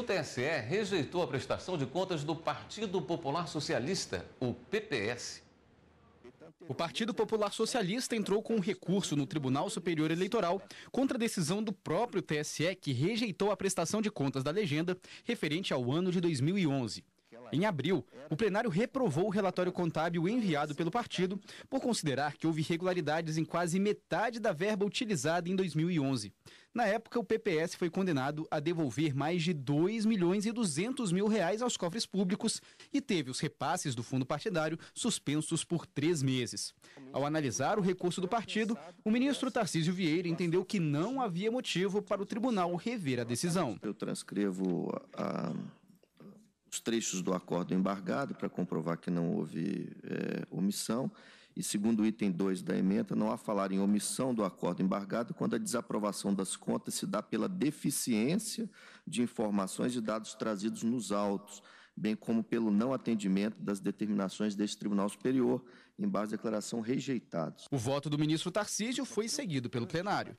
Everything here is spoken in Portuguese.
O TSE rejeitou a prestação de contas do Partido Popular Socialista, o PPS. O Partido Popular Socialista entrou com um recurso no Tribunal Superior Eleitoral contra a decisão do próprio TSE que rejeitou a prestação de contas da legenda referente ao ano de 2011. Em abril, o plenário reprovou o relatório contábil enviado pelo partido por considerar que houve irregularidades em quase metade da verba utilizada em 2011. Na época, o PPS foi condenado a devolver mais de 2 milhões e 200 mil reais aos cofres públicos e teve os repasses do fundo partidário suspensos por três meses. Ao analisar o recurso do partido, o ministro Tarcísio Vieira entendeu que não havia motivo para o tribunal rever a decisão. Eu transcrevo a os trechos do acordo embargado para comprovar que não houve é, omissão. E segundo o item 2 da emenda, não há falar em omissão do acordo embargado quando a desaprovação das contas se dá pela deficiência de informações e dados trazidos nos autos, bem como pelo não atendimento das determinações deste Tribunal Superior, em base à declaração rejeitados. O voto do ministro Tarcísio foi seguido pelo plenário.